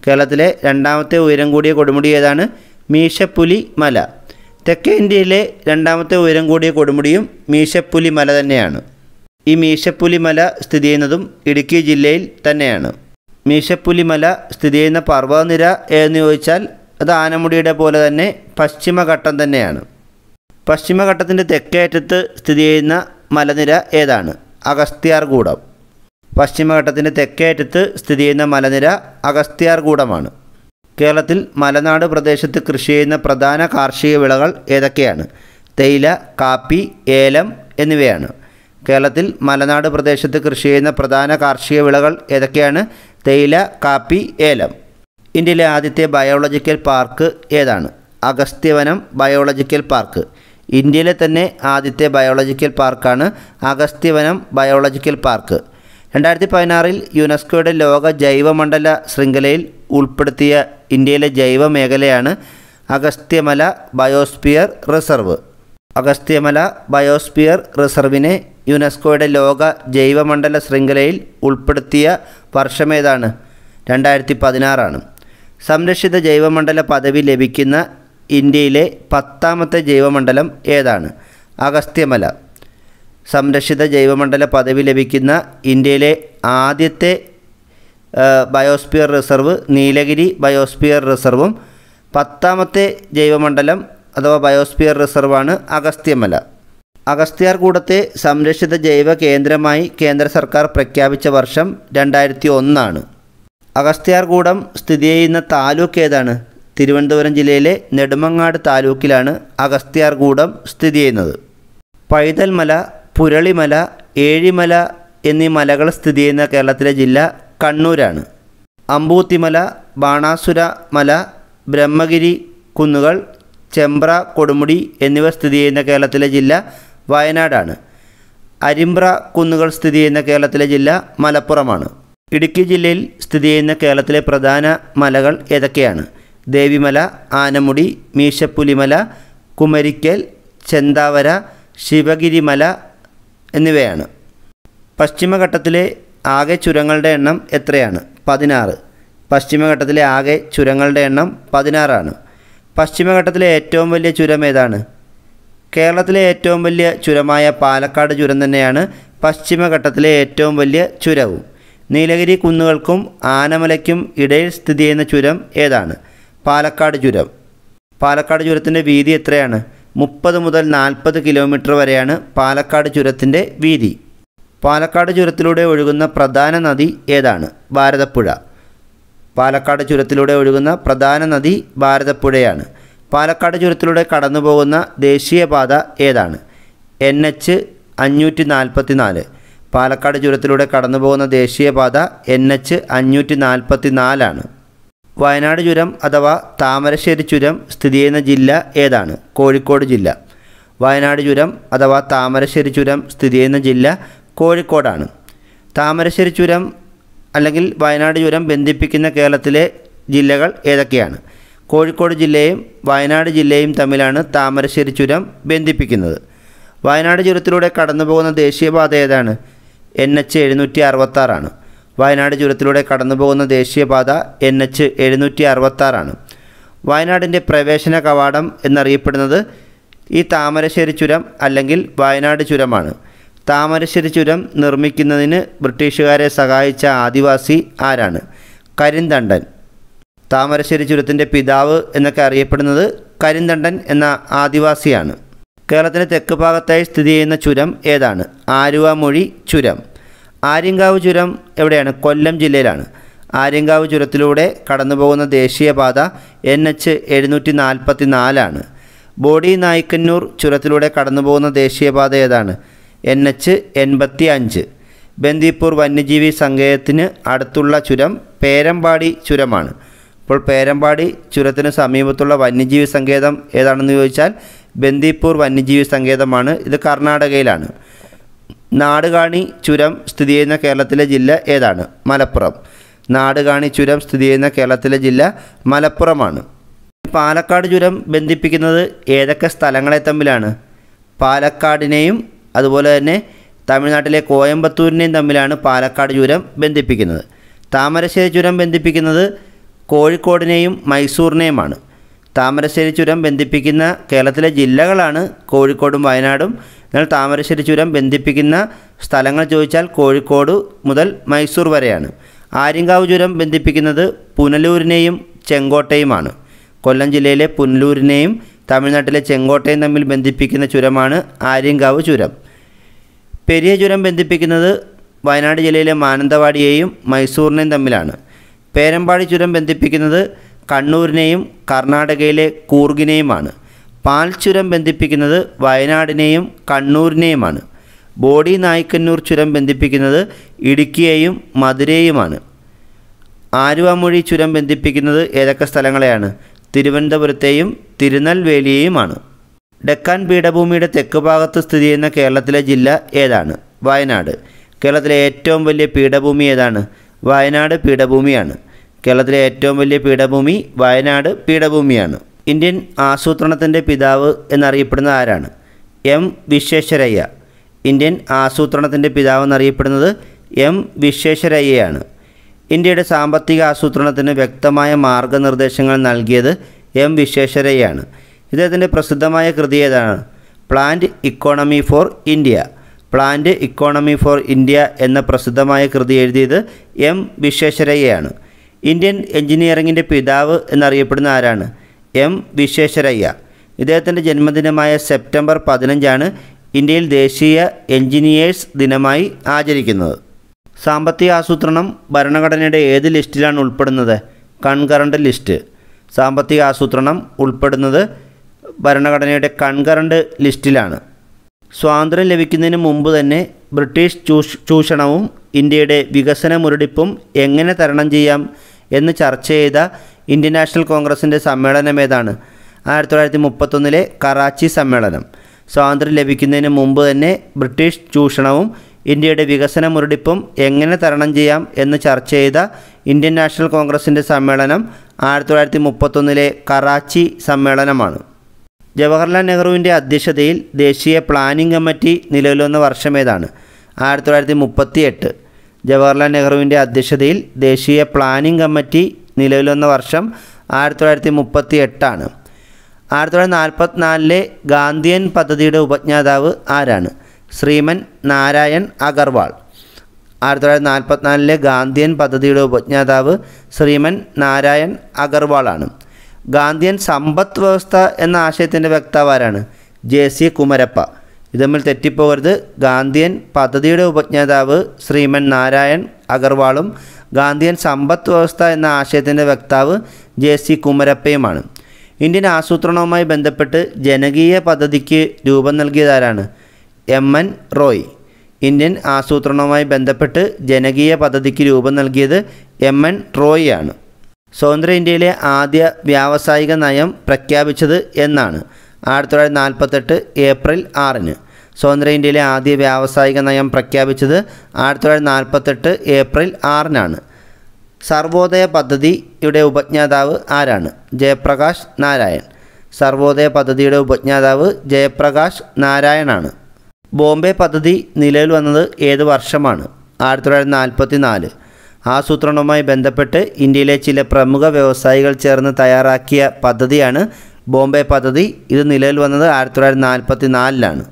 കേരളത്തിലെ രണ്ടാമത്തെ ഉയരം കൂടിയ കൊടുമുടി ഏതാണ് മീശപ്പുലി മല തെക്കേ ഇന്ത്യയിലെ രണ്ടാമത്തെ ഉയരം കൂടിയ കൊടുമുടിയും മീശപ്പുലി മല തന്നെയാണ് ഈ മീശപ്പുലി മല സ്ഥിതി ചെയ്യുന്നതും ഇടുക്കി ജില്ലയിൽ തന്നെയാണ് മീശപ്പുലി മല സ്ഥിതി ചെയ്യുന്ന പർവ്വതനിര ഏതെന്ന് ചോദിച്ചാൽ അത് ആനമുടിയുടെ പോലെ തന്നെ പശ്ചിമഘട്ടം തന്നെയാണ് പശ്ചിമഘട്ടത്തിൻ്റെ തെക്കേറ്റത്ത് സ്ഥിതി ചെയ്യുന്ന മലനിര ഏതാണ് അഗസ്ത്യാർകൂടം പശ്ചിമഘട്ടത്തിൻ്റെ തെക്കേറ്റത്ത് സ്ഥിതി ചെയ്യുന്ന മലനിര അഗസ്ത്യാർകൂടമാണ് കേരളത്തിൽ മലനാട് പ്രദേശത്ത് കൃഷി ചെയ്യുന്ന പ്രധാന കാർഷിക വിളകൾ ഏതൊക്കെയാണ് തേയില കാപ്പി ഏലം എന്നിവയാണ് കേരളത്തിൽ മലനാട് പ്രദേശത്ത് കൃഷി ചെയ്യുന്ന പ്രധാന കാർഷിക വിളകൾ ഏതൊക്കെയാണ് തേയില കാപ്പി ഏലം ഇന്ത്യയിലെ ആദ്യത്തെ ബയോളജിക്കൽ പാർക്ക് ഏതാണ് അഗസ്ത്യവനം ബയോളജിക്കൽ പാർക്ക് ഇന്ത്യയിലെ തന്നെ ആദ്യത്തെ ബയോളജിക്കൽ പാർക്കാണ് അഗസ്ത്യവനം ബയോളജിക്കൽ പാർക്ക് രണ്ടായിരത്തി പതിനാറിൽ യുനെസ്കോയുടെ ലോക ജൈവമണ്ഡല ശൃംഖലയിൽ ഉൾപ്പെടുത്തിയ ഇന്ത്യയിലെ ജൈവ മേഖലയാണ് Agasthyamala biosphere reserve Agasthyamala biosphere റിസർവിനെ യുനെസ്കോയുടെ ലോക ജൈവമണ്ഡല ശൃംഖലയിൽ ഉൾപ്പെടുത്തിയ വർഷമേതാണ് രണ്ടായിരത്തി പതിനാറാണ് സംരക്ഷിത ജൈവമണ്ഡല പദവി ലഭിക്കുന്ന ഇന്ത്യയിലെ പത്താമത്തെ ജൈവമണ്ഡലം ഏതാണ് അഗസ്ത്യമല സംരക്ഷിത ജൈവമണ്ഡല പദവി ലഭിക്കുന്ന ഇന്ത്യയിലെ ആദ്യത്തെ ബയോസ്ഫിയർ റിസർവ് നീലഗിരി ബയോസ്ഫിയർ റിസർവും പത്താമത്തെ ജൈവമണ്ഡലം അഥവാ ബയോസ്ഫിയർ റിസർവാണ് അഗസ്ത്യമല അഗസ്ത്യാർകൂടത്തെ സംരക്ഷിത ജൈവ കേന്ദ്രമായി കേന്ദ്ര സർക്കാർ പ്രഖ്യാപിച്ച വർഷം രണ്ടായിരത്തി ഒന്നാണ് അഗസ്ത്യാർകൂടം സ്ഥിതി ചെയ്യുന്ന താലൂക്ക് ഏതാണ് തിരുവനന്തപുരം ജില്ലയിലെ നെടുമങ്ങാട് താലൂക്കിലാണ് അഗസ്ത്യാർകൂടം സ്ഥിതി ചെയ്യുന്നത് പൈതൽമല പുരളിമല ഏഴിമല എന്നീ മലകൾ സ്ഥിതി ചെയ്യുന്ന കേരളത്തിലെ ജില്ല കണ്ണൂരാണ് അമ്പൂത്തിമല ബാണാസുര മല ബ്രഹ്മഗിരി കുന്നുകൾ ചെമ്പ്ര കൊടുമുടി എന്നിവ സ്ഥിതി ചെയ്യുന്ന കേരളത്തിലെ ജില്ല വയനാടാണ് അരിമ്പ്ര കുന്നുകൾ സ്ഥിതി ചെയ്യുന്ന കേരളത്തിലെ ജില്ല മലപ്പുറമാണ് ഇടുക്കി ജില്ലയിൽ സ്ഥിതി ചെയ്യുന്ന കേരളത്തിലെ പ്രധാന മലകൾ ഏതൊക്കെയാണ് ദേവിമല ആനമുടി മീശപ്പുലിമല കുമരിക്കൽ ചെന്താവര ശിവഗിരിമല എന്നിവയാണ് പശ്ചിമഘട്ടത്തിലെ ആകെ ചുരങ്ങളുടെ എണ്ണം എത്രയാണ് പതിനാറ് പശ്ചിമഘട്ടത്തിലെ ആകെ ചുരങ്ങളുടെ എണ്ണം പതിനാറാണ് പശ്ചിമഘട്ടത്തിലെ ഏറ്റവും വലിയ ചുരം ഏതാണ് കേരളത്തിലെ ഏറ്റവും വലിയ ചുരമായ പാലക്കാട് ചുരം തന്നെയാണ് പശ്ചിമഘട്ടത്തിലെ ഏറ്റവും വലിയ ചുരവും നീലഗിരി കുന്നുകൾക്കും ആനമലയ്ക്കും ഇടയിൽ സ്ഥിതി ചെയ്യുന്ന ചുരം ഏതാണ് പാലക്കാട് ചുരം പാലക്കാട് ചുരത്തിൻ്റെ വീതി എത്രയാണ് മുപ്പത് മുതൽ നാൽപ്പത് കിലോമീറ്റർ വരെയാണ് പാലക്കാട് ചുരത്തിൻ്റെ വീതി പാലക്കാട് ചുരത്തിലൂടെ ഒഴുകുന്ന പ്രധാന നദി ഏതാണ് ഭാരതപ്പുഴ പാലക്കാട് ചുരത്തിലൂടെ ഒഴുകുന്ന പ്രധാന നദി ഭാരതപ്പുഴയാണ് പാലക്കാട് ചുരത്തിലൂടെ കടന്നു പോകുന്ന ദേശീയപാത ഏതാണ് എൻ എച്ച് അഞ്ഞൂറ്റി നാൽപ്പത്തി നാല് പാലക്കാട് ചുരത്തിലൂടെ കടന്നു പോകുന്ന ദേശീയപാത എൻ എച്ച് അഞ്ഞൂറ്റി നാൽപ്പത്തി നാലാണ് വയനാട് ചുരം അഥവാ താമരശ്ശേരി ചുരം സ്ഥിതി ചെയ്യുന്ന ജില്ല ഏതാണ് കോഴിക്കോട് ജില്ല വയനാട് ചുരം അഥവാ താമരശ്ശേരി ചുരം സ്ഥിതി ചെയ്യുന്ന ജില്ല കോഴിക്കോടാണ് താമരശ്ശേരി ചുരം അല്ലെങ്കിൽ വയനാട് ചുരം ബന്ധിപ്പിക്കുന്ന കേരളത്തിലെ ജില്ലകൾ ഏതൊക്കെയാണ് കോഴിക്കോട് ജില്ലയും വയനാട് ജില്ലയും തമ്മിലാണ് താമരശ്ശേരി ചുരം ബന്ധിപ്പിക്കുന്നത് വയനാട് ചുരത്തിലൂടെ കടന്നു പോകുന്ന ദേശീയപാത ഏതാണ് എൻ എച്ച് എഴുന്നൂറ്റി അറുപത്താറാണ് വയനാട് ചുരത്തിലൂടെ കടന്നുപോകുന്ന ദേശീയപാത എൻ എച്ച് എഴുന്നൂറ്റി അറുപത്താറാണ് വയനാടിൻ്റെ പ്രവേശന കവാടം എന്നറിയപ്പെടുന്നത് ഈ താമരശ്ശേരി ചുരം അല്ലെങ്കിൽ വയനാട് ചുരമാണ് താമരശ്ശേരി ചുരം നിർമ്മിക്കുന്നതിന് ബ്രിട്ടീഷുകാരെ സഹായിച്ച ആദിവാസി ആരാണ് കരിന്തണ്ടൻ താമരശ്ശേരി ചുരത്തിൻ്റെ പിതാവ് എന്നൊക്കെ അറിയപ്പെടുന്നത് കരിന്തണ്ടൻ എന്ന ആദിവാസിയാണ് കേരളത്തിൻ്റെ തെക്ക് ഭാഗത്തായി സ്ഥിതി ചെയ്യുന്ന ചുരം ഏതാണ് ആലുവ മൊഴി ചുരം ആര്യങ്കാവ് ചുരം എവിടെയാണ് കൊല്ലം ജില്ലയിലാണ് ആര്യങ്കാവ് ചുരത്തിലൂടെ കടന്നു പോകുന്ന ദേശീയപാത എൻ എച്ച് എഴുന്നൂറ്റി നാൽപ്പത്തി നാലാണ് ബോഡി നായ്ക്കന്നൂർ ചുരത്തിലൂടെ കടന്നു പോകുന്ന ദേശീയപാത ഏതാണ് എൻ എച്ച് എൺപത്തി അഞ്ച് ബന്ദിപ്പൂർ വന്യജീവി സങ്കേതത്തിന് അടുത്തുള്ള ചുരം പേരമ്പാടി ചുരമാണ് അപ്പോൾ പേരമ്പാടി ചുരത്തിന് സമീപത്തുള്ള വന്യജീവി സങ്കേതം ഏതാണെന്ന് ചോദിച്ചാൽ ബന്ദിപ്പൂർ വന്യജീവി സങ്കേതമാണ് ഇത് കർണാടകയിലാണ് നാടുകാണി ചുരം സ്ഥിതി ചെയ്യുന്ന കേരളത്തിലെ ജില്ല ഏതാണ് മലപ്പുറം നാടുകാണി ചുരം സ്ഥിതി ചെയ്യുന്ന കേരളത്തിലെ ജില്ല മലപ്പുറമാണ് പാലക്കാട് ചുരം ബന്ധിപ്പിക്കുന്നത് ഏതൊക്കെ സ്ഥലങ്ങളെ തമ്മിലാണ് പാലക്കാടിനെയും അതുപോലെ തന്നെ തമിഴ്നാട്ടിലെ കോയമ്പത്തൂരിനെയും തമ്മിലാണ് പാലക്കാട് ചുരം ബന്ധിപ്പിക്കുന്നത് താമരശ്ശേരി ചുരം ബന്ധിപ്പിക്കുന്നത് കോഴിക്കോടിനെയും മൈസൂറിനെയുമാണ് താമരശ്ശേരി ചുരം ബന്ധിപ്പിക്കുന്ന കേരളത്തിലെ ജില്ലകളാണ് കോഴിക്കോടും വയനാടും എന്നാൽ താമരശ്ശേരി ചുരം ബന്ധിപ്പിക്കുന്ന സ്ഥലങ്ങൾ ചോദിച്ചാൽ കോഴിക്കോട് മുതൽ മൈസൂർ വരെയാണ് ആര്യങ്കാവ് ചുരം ബന്ധിപ്പിക്കുന്നത് പുനലൂരിനെയും ചെങ്കോട്ടയുമാണ് കൊല്ലം ജില്ലയിലെ പുനലൂരിനെയും തമിഴ്നാട്ടിലെ ചെങ്കോട്ടയും തമ്മിൽ ബന്ധിപ്പിക്കുന്ന ചുരമാണ് ആര്യങ്കാവ് ചുരം പെരിയ ചുരം ബന്ധിപ്പിക്കുന്നത് വയനാട് ജില്ലയിലെ മാനന്തവാടിയെയും മൈസൂറിനെയും തമ്മിലാണ് പേരമ്പാടി ചുരം ബന്ധിപ്പിക്കുന്നത് കണ്ണൂരിനെയും കർണാടകയിലെ കൂർഗിനെയുമാണ് പാൽ ചുരം ബന്ധിപ്പിക്കുന്നത് വയനാടിനെയും കണ്ണൂരിനെയുമാണ് ബോഡി നായ്ക്കന്നൂർ ചുരം ബന്ധിപ്പിക്കുന്നത് ഇടുക്കിയെയും മധുരയുമാണ് ആരുവാമൊഴി ചുരം ബന്ധിപ്പിക്കുന്നത് ഏതൊക്കെ സ്ഥലങ്ങളെയാണ് തിരുവനന്തപുരത്തെയും തിരുനെൽവേലിയെയുമാണ് ഡെക്കാൻ പീഠഭൂമിയുടെ തെക്ക് ഭാഗത്ത് സ്ഥിതി ചെയ്യുന്ന കേരളത്തിലെ ജില്ല ഏതാണ് വയനാട് കേരളത്തിലെ ഏറ്റവും വലിയ പീഠഭൂമി ഏതാണ് വയനാട് പീഠഭൂമിയാണ് കേരളത്തിലെ ഏറ്റവും വലിയ പീഠഭൂമി വയനാട് പീഠഭൂമിയാണ് ഇന്ത്യൻ ആസൂത്രണത്തിൻ്റെ പിതാവ് എന്നറിയപ്പെടുന്ന ആരാണ് എം വിശ്വേശ്വരയ്യ ഇന്ത്യൻ ആസൂത്രണത്തിൻ്റെ പിതാവ് എന്നറിയപ്പെടുന്നത് എം വിശ്വേശ്വരയ്യയാണ് ഇന്ത്യയുടെ സാമ്പത്തിക ആസൂത്രണത്തിന് വ്യക്തമായ മാർഗനിർദ്ദേശങ്ങൾ നൽകിയത് എം വിശ്വേശ്വരയ്യാണ് ഇദ്ദേഹത്തിൻ്റെ പ്രസിദ്ധമായ കൃതി ഏതാണ് plant economy for India plant economy for India എന്ന പ്രസിദ്ധമായ കൃതി എഴുതിയത് എം വിശ്വേശ്വരയ്യയാണ് ഇന്ത്യൻ എഞ്ചിനീയറിങ്ങിൻ്റെ പിതാവ് എന്നറിയപ്പെടുന്ന ആരാണ് എം വിശ്വേശ്വരയ്യ ഇദ്ദേഹത്തിൻ്റെ ജന്മദിനമായ സെപ്റ്റംബർ പതിനഞ്ചാണ് ഇന്ത്യയിൽ ദേശീയ എഞ്ചിനീയേഴ്സ് ദിനമായി ആചരിക്കുന്നത് സാമ്പത്തിക ആസൂത്രണം ഭരണഘടനയുടെ ഏത് ലിസ്റ്റിലാണ് ഉൾപ്പെടുന്നത് കൺകറണ്ട് ലിസ്റ്റ് സാമ്പത്തിക ആസൂത്രണം ഉൾപ്പെടുന്നത് ഭരണഘടനയുടെ കൺകറണ്ട് ലിസ്റ്റിലാണ് സ്വാതന്ത്ര്യം ലഭിക്കുന്നതിന് മുമ്പ് തന്നെ ബ്രിട്ടീഷ് ചൂഷണവും ഇന്ത്യയുടെ വികസന മുരടിപ്പും എങ്ങനെ തരണം ചെയ്യാം എന്ന് ചർച്ച ചെയ്ത ഇന്ത്യൻ നാഷണൽ കോൺഗ്രസിൻ്റെ സമ്മേളനം ഏതാണ് ആയിരത്തി തൊള്ളായിരത്തി മുപ്പത്തൊന്നിലെ കറാച്ചി സമ്മേളനം സ്വാതന്ത്ര്യം ലഭിക്കുന്നതിന് മുമ്പ് തന്നെ ബ്രിട്ടീഷ് ചൂഷണവും ഇന്ത്യയുടെ വികസന മുരടിപ്പും എങ്ങനെ തരണം ചെയ്യാം എന്ന് ചർച്ച ചെയ്ത ഇന്ത്യൻ നാഷണൽ കോൺഗ്രസിൻ്റെ സമ്മേളനം ആയിരത്തി തൊള്ളായിരത്തി മുപ്പത്തൊന്നിലെ കറാച്ചി സമ്മേളനമാണ് ജവഹർലാൽ നെഹ്റുവിൻ്റെ അധ്യക്ഷതയിൽ ദേശീയ പ്ലാനിംഗ് കമ്മിറ്റി നിലവിലുന്ന വർഷമേതാണ് വർഷം ഏതാണ് ആയിരത്തി തൊള്ളായിരത്തി മുപ്പത്തി എട്ട് ജവഹർലാൽ നെഹ്റുവിൻ്റെ അധ്യക്ഷതയിൽ ദേശീയ പ്ലാനിംഗ് കമ്മിറ്റി നിലവിൽ വന്ന വർഷം ആയിരത്തി തൊള്ളായിരത്തി മുപ്പത്തി എട്ടാണ് ആയിരത്തി തൊള്ളായിരത്തി നാൽപ്പത്തിനാലിലെ ഗാന്ധിയൻ പദ്ധതിയുടെ ഉപജ്ഞാതാവ് ആരാണ് ശ്രീമൻ നാരായൺ അഗർവാൾ ആയിരത്തി തൊള്ളായിരത്തി നാൽപ്പത്തിനാലിലെ ഗാന്ധിയൻ പദ്ധതിയുടെ ഉപജ്ഞാതാവ് ശ്രീമൻ നാരായൺ അഗർവാളാണ് ഗാന്ധിയൻ സമ്പദ് വ്യവസ്ഥ എന്ന ആശയത്തിൻ്റെ വക്താവ് ആരാണ് ജെ സി കുമരപ്പ ഇത് തമ്മിൽ തെറ്റിപ്പോകരുത് ഗാന്ധിയൻ പദ്ധതിയുടെ ഉപജ്ഞാതാവ് ശ്രീമൻ നാരായൺ അഗർവാളും ഗാന്ധിയൻ സമ്പദ് വ്യവസ്ഥ എന്ന ആശയത്തിൻ്റെ വക്താവ് ജെ സി കുമരപ്പയുമാണ് ഇന്ത്യൻ ആസൂത്രണവുമായി ബന്ധപ്പെട്ട് ജനകീയ പദ്ധതിക്ക് രൂപം നൽകിയതാരാണ് എം എൻ റോയ് ഇന്ത്യൻ ആസൂത്രണവുമായി ബന്ധപ്പെട്ട് ജനകീയ പദ്ധതിക്ക് രൂപം നൽകിയത് എം എൻ റോയ് ആണ് സ്വതന്ത്ര ഇന്ത്യയിലെ ആദ്യ വ്യാവസായിക നയം പ്രഖ്യാപിച്ചത് എന്നാണ് ആയിരത്തി തൊള്ളായിരത്തി നാൽപ്പത്തെട്ട് ഏപ്രിൽ ആറിന് സ്വതന്ത്ര ഇന്ത്യയിലെ ആദ്യ വ്യാവസായിക നയം പ്രഖ്യാപിച്ചത് ആയിരത്തി തൊള്ളായിരത്തി നാൽപ്പത്തെട്ട് ഏപ്രിൽ ആറിനാണ് സർവോദയ പദ്ധതിയുടെ ഉപജ്ഞാതാവ് ആരാണ് ജയപ്രകാശ് നാരായൺ സർവോദയ പദ്ധതിയുടെ ഉപജ്ഞാതാവ് ജയപ്രകാശ് നാരായണാണ് ബോംബെ പദ്ധതി നിലവിൽ വന്നത് ഏത് വർഷമാണ് ആയിരത്തി തൊള്ളായിരത്തി നാൽപ്പത്തി നാല് ആസൂത്രണവുമായി ബന്ധപ്പെട്ട് ഇന്ത്യയിലെ ചില പ്രമുഖ വ്യവസായികൾ ചേർന്ന് തയ്യാറാക്കിയ പദ്ധതിയാണ് ബോംബെ പദ്ധതി ഇത് നിലവിൽ വന്നത് ആയിരത്തി തൊള്ളായിരത്തി നാൽപ്പത്തി നാലിലാണ്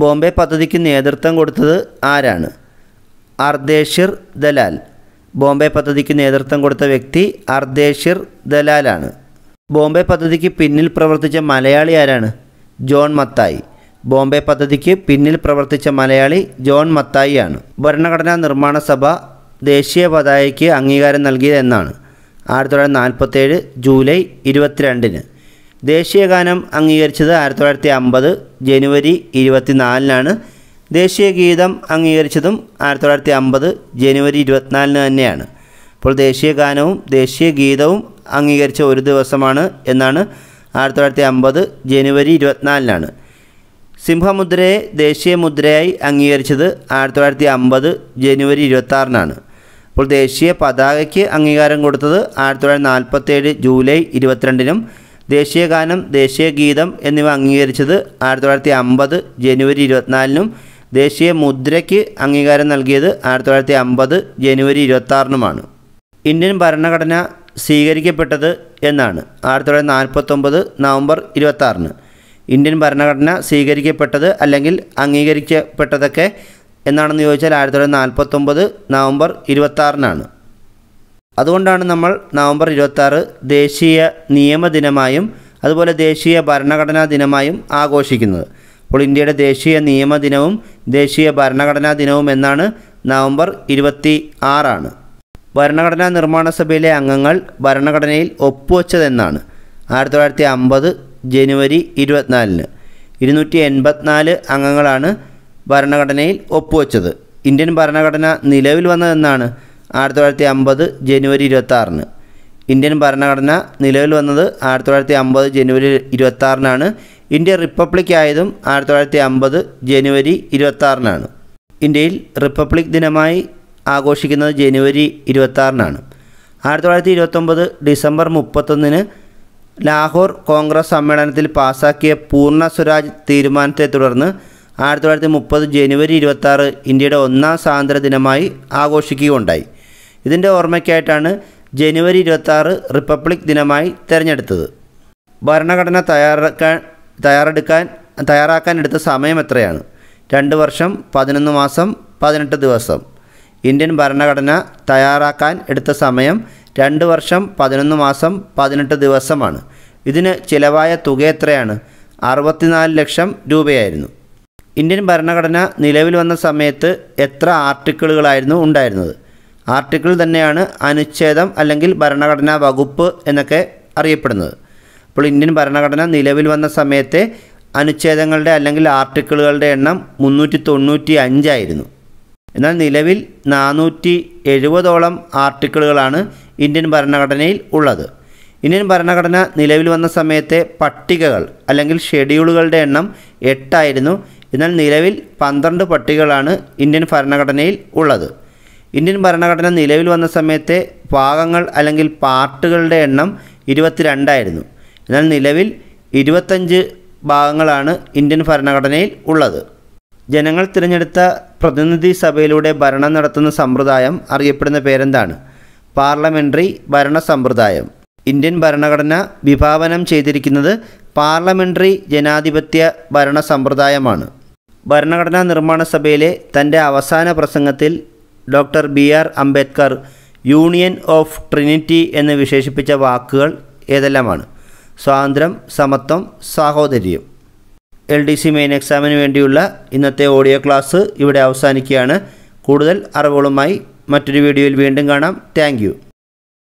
ബോംബെ പദ്ധതിക്ക് നേതൃത്വം കൊടുത്തത് ആരാണ് അർദേഷിർ ദലാൽ ബോംബെ പദ്ധതിക്ക് നേതൃത്വം കൊടുത്ത വ്യക്തി അർദേഷിർ ദലാലാണ് ബോംബെ പദ്ധതിക്ക് പിന്നിൽ പ്രവർത്തിച്ച മലയാളി ആരാണ് ജോൺ മത്തായി ബോംബെ പദ്ധതിക്ക് പിന്നിൽ പ്രവർത്തിച്ച മലയാളി ജോൺ മത്തായി ആണ് ഭരണഘടനാ നിർമ്മാണ സഭ ദേശീയ പതാകയ്ക്ക് അംഗീകാരം നൽകിയത് എന്നാണ് ആയിരത്തി തൊള്ളായിരത്തി നാൽപ്പത്തേഴ് ജൂലൈ ഇരുപത്തിരണ്ടിന് ദേശീയഗാനം അംഗീകരിച്ചത് ആയിരത്തി തൊള്ളായിരത്തി അമ്പത് ജനുവരി ഇരുപത്തിനാലിനാണ് ദേശീയ ഗീതം അംഗീകരിച്ചതും ആയിരത്തി തൊള്ളായിരത്തി അമ്പത് ജനുവരി ഇരുപത്തിനാലിന് തന്നെയാണ് അപ്പോൾ ദേശീയ ഗാനവും ദേശീയ ഗീതവും അംഗീകരിച്ച ഒരു ദിവസമാണ് എന്നാണ് ആയിരത്തി തൊള്ളായിരത്തി അമ്പത് ജനുവരി ഇരുപത്തിനാലിനാണ് സിംഹമുദ്രയെ ദേശീയ മുദ്രയായി അംഗീകരിച്ചത് ആയിരത്തി തൊള്ളായിരത്തി അമ്പത് ജനുവരി ഇരുപത്താറിനാണ് അപ്പോൾ ദേശീയ പതാകയ്ക്ക് അംഗീകാരം കൊടുത്തത് ആയിരത്തി തൊള്ളായിരത്തി നാൽപ്പത്തേഴ് ജൂലൈ ഇരുപത്തിരണ്ടിനും ദേശീയഗാനം ദേശീയഗീതം എന്നിവ അംഗീകരിച്ചത് ആയിരത്തി തൊള്ളായിരത്തി അമ്പത് ജനുവരി ഇരുപത്തിനാലിനും ദേശീയ മുദ്രയ്ക്ക് അംഗീകാരം നൽകിയത് ആയിരത്തി തൊള്ളായിരത്തി അമ്പത് ജനുവരി ഇരുപത്താറിനുമാണ് ഇന്ത്യൻ ഭരണഘടന സ്വീകരിക്കപ്പെട്ടത് എന്നാണ് ആയിരത്തി തൊള്ളായിരത്തി നാൽപ്പത്തൊമ്പത് നവംബർ ഇരുപത്താറിന് ഇന്ത്യൻ ഭരണഘടന സ്വീകരിക്കപ്പെട്ടത് അല്ലെങ്കിൽ അംഗീകരിക്കപ്പെട്ടതൊക്കെ എന്നാണെന്ന് ചോദിച്ചാൽ ആയിരത്തി തൊള്ളായിരത്തി നാൽപ്പത്തൊമ്പത് നവംബർ ഇരുപത്താറിനാണ് അതുകൊണ്ടാണ് നമ്മൾ നവംബർ ഇരുപത്തി ദേശീയ നിയമദിനമായും അതുപോലെ ദേശീയ ഭരണഘടനാ ദിനമായും ആഘോഷിക്കുന്നത് അപ്പോൾ ഇന്ത്യയുടെ ദേശീയ നിയമദിനവും ദേശീയ ഭരണഘടനാ ദിനവും എന്നാണ് നവംബർ ഇരുപത്തി ആറാണ് ഭരണഘടനാ നിർമ്മാണ സഭയിലെ അംഗങ്ങൾ ഭരണഘടനയിൽ ഒപ്പുവെച്ചതെന്നാണ് ആയിരത്തി തൊള്ളായിരത്തി അമ്പത് ജനുവരി ഇരുപത്തിനാലിന് ഇരുന്നൂറ്റി എൺപത്തിനാല് അംഗങ്ങളാണ് ഭരണഘടനയിൽ ഒപ്പുവെച്ചത് ഇന്ത്യൻ ഭരണഘടന നിലവിൽ വന്നതെന്നാണ് ആയിരത്തി തൊള്ളായിരത്തി അമ്പത് ജനുവരി ഇരുപത്താറിന് ഇന്ത്യൻ ഭരണഘടന നിലവിൽ വന്നത് ആയിരത്തി തൊള്ളായിരത്തി അമ്പത് ജനുവരി ഇരുപത്താറിനാണ് ഇന്ത്യ റിപ്പബ്ലിക് ആയതും ആയിരത്തി തൊള്ളായിരത്തി അമ്പത് ജനുവരി ഇരുപത്താറിനാണ് ഇന്ത്യയിൽ റിപ്പബ്ലിക് ദിനമായി ആഘോഷിക്കുന്നത് ജനുവരി ഇരുപത്താറിനാണ് ആയിരത്തി തൊള്ളായിരത്തി ഇരുപത്തൊമ്പത് ഡിസംബർ മുപ്പത്തൊന്നിന് ലാഹോർ കോൺഗ്രസ് സമ്മേളനത്തിൽ പാസാക്കിയ പൂർണ്ണ സ്വരാജ് തീരുമാനത്തെ തുടർന്ന് ആയിരത്തി തൊള്ളായിരത്തി മുപ്പത് ജനുവരി ഇരുപത്താറ് ഇന്ത്യയുടെ ഒന്നാം സ്വാതന്ത്ര്യ ദിനമായി ആഘോഷിക്കുകയുണ്ടായി ഇതിൻ്റെ ഓർമ്മയ്ക്കായിട്ടാണ് ജനുവരി ഇരുപത്താറ് റിപ്പബ്ലിക് ദിനമായി തിരഞ്ഞെടുത്തത് ഭരണഘടന തയ്യാറാക്കാൻ തയ്യാറെടുക്കാൻ തയ്യാറാക്കാൻ എടുത്ത സമയം എത്രയാണ് രണ്ട് വർഷം പതിനൊന്ന് മാസം പതിനെട്ട് ദിവസം ഇന്ത്യൻ ഭരണഘടന തയ്യാറാക്കാൻ എടുത്ത സമയം രണ്ട് വർഷം പതിനൊന്ന് മാസം പതിനെട്ട് ദിവസമാണ് ഇതിന് ചിലവായ തുക എത്രയാണ് അറുപത്തിനാല് ലക്ഷം രൂപയായിരുന്നു ഇന്ത്യൻ ഭരണഘടന നിലവിൽ വന്ന സമയത്ത് എത്ര ആർട്ടിക്കിളുകളായിരുന്നു ഉണ്ടായിരുന്നത് ആർട്ടിക്കിൾ തന്നെയാണ് അനുച്ഛേദം അല്ലെങ്കിൽ ഭരണഘടനാ വകുപ്പ് എന്നൊക്കെ അറിയപ്പെടുന്നത് അപ്പോൾ ഇന്ത്യൻ ഭരണഘടന നിലവിൽ വന്ന സമയത്തെ അനുച്ഛേദങ്ങളുടെ അല്ലെങ്കിൽ ആർട്ടിക്കിളുകളുടെ എണ്ണം മുന്നൂറ്റി തൊണ്ണൂറ്റി അഞ്ചായിരുന്നു എന്നാൽ നിലവിൽ നാനൂറ്റി എഴുപതോളം ആർട്ടിക്കിളുകളാണ് ഇന്ത്യൻ ഭരണഘടനയിൽ ഉള്ളത് ഇന്ത്യൻ ഭരണഘടന നിലവിൽ വന്ന സമയത്തെ പട്ടികകൾ അല്ലെങ്കിൽ ഷെഡ്യൂളുകളുടെ എണ്ണം എട്ടായിരുന്നു എന്നാൽ നിലവിൽ പന്ത്രണ്ട് പട്ടികകളാണ് ഇന്ത്യൻ ഭരണഘടനയിൽ ഉള്ളത് ഇന്ത്യൻ ഭരണഘടന നിലവിൽ വന്ന സമയത്തെ ഭാഗങ്ങൾ അല്ലെങ്കിൽ പാർട്ടുകളുടെ എണ്ണം ഇരുപത്തിരണ്ടായിരുന്നു എന്നാൽ നിലവിൽ ഇരുപത്തഞ്ച് ഭാഗങ്ങളാണ് ഇന്ത്യൻ ഭരണഘടനയിൽ ഉള്ളത് ജനങ്ങൾ തിരഞ്ഞെടുത്ത പ്രതിനിധി സഭയിലൂടെ ഭരണം നടത്തുന്ന സമ്പ്രദായം അറിയപ്പെടുന്ന പേരെന്താണ് പാർലമെൻ്ററി ഭരണ സമ്പ്രദായം ഇന്ത്യൻ ഭരണഘടന വിഭാവനം ചെയ്തിരിക്കുന്നത് പാർലമെൻ്ററി ജനാധിപത്യ ഭരണ സമ്പ്രദായമാണ് ഭരണഘടനാ നിർമ്മാണ സഭയിലെ തൻ്റെ അവസാന പ്രസംഗത്തിൽ doctor B R Ambedkar union of trinity എന്ന് വിശേഷിപ്പിച്ച വാക്കുകൾ ഏതെല്ലാമാണ് സ്വാതന്ത്ര്യം സമത്വം സാഹോദര്യം എൽ ഡി സി മെയിൻ എക്സാമിന് വേണ്ടിയുള്ള ഇന്നത്തെ ഓഡിയോ ക്ലാസ് ഇവിടെ അവസാനിക്കുകയാണ് കൂടുതൽ അറിവുകളുമായി മറ്റൊരു വീഡിയോയിൽ വീണ്ടും കാണാം താങ്ക്